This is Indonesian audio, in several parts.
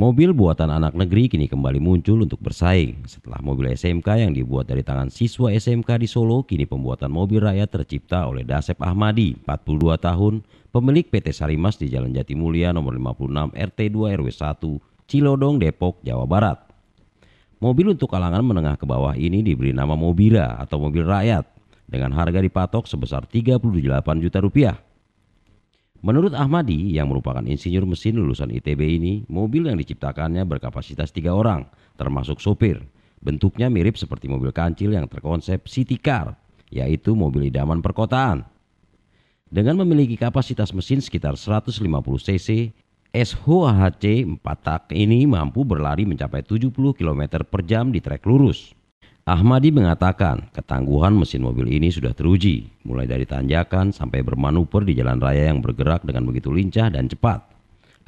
Mobil buatan anak negeri kini kembali muncul untuk bersaing. Setelah mobil SMK yang dibuat dari tangan siswa SMK di Solo, kini pembuatan mobil rakyat tercipta oleh Dasep Ahmadi, 42 tahun, pemilik PT Sarimas di Jalan Jati Mulia nomor 56 RT 2 RW 1, Cilodong, Depok, Jawa Barat. Mobil untuk kalangan menengah ke bawah ini diberi nama Mobila atau mobil rakyat dengan harga dipatok sebesar 38 juta rupiah. Menurut Ahmadi yang merupakan insinyur mesin lulusan ITB ini, mobil yang diciptakannya berkapasitas tiga orang, termasuk sopir. Bentuknya mirip seperti mobil kancil yang terkonsep city car, yaitu mobil idaman perkotaan. Dengan memiliki kapasitas mesin sekitar 150 cc, SHHC 4 tak ini mampu berlari mencapai 70 km per jam di trek lurus. Ahmadi mengatakan ketangguhan mesin mobil ini sudah teruji, mulai dari tanjakan sampai bermanuver di jalan raya yang bergerak dengan begitu lincah dan cepat.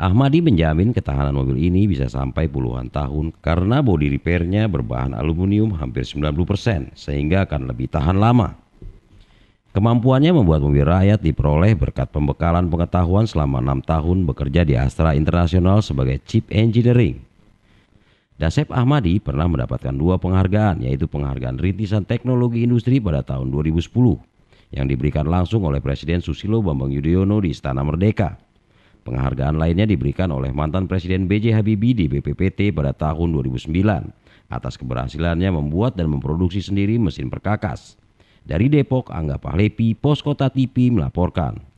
Ahmadi menjamin ketahanan mobil ini bisa sampai puluhan tahun karena bodi repairnya berbahan aluminium hampir 90% sehingga akan lebih tahan lama. Kemampuannya membuat mobil rakyat diperoleh berkat pembekalan pengetahuan selama enam tahun bekerja di Astra Internasional sebagai chip Engineering Dasep Ahmadi pernah mendapatkan dua penghargaan, yaitu penghargaan Rintisan Teknologi Industri pada tahun 2010 yang diberikan langsung oleh Presiden Susilo Bambang Yudhoyono di Istana Merdeka. Penghargaan lainnya diberikan oleh mantan Presiden BJ Habibie di BPPT pada tahun 2009 atas keberhasilannya membuat dan memproduksi sendiri mesin perkakas. Dari Depok, Angga Pahlepi, Poskota TV melaporkan.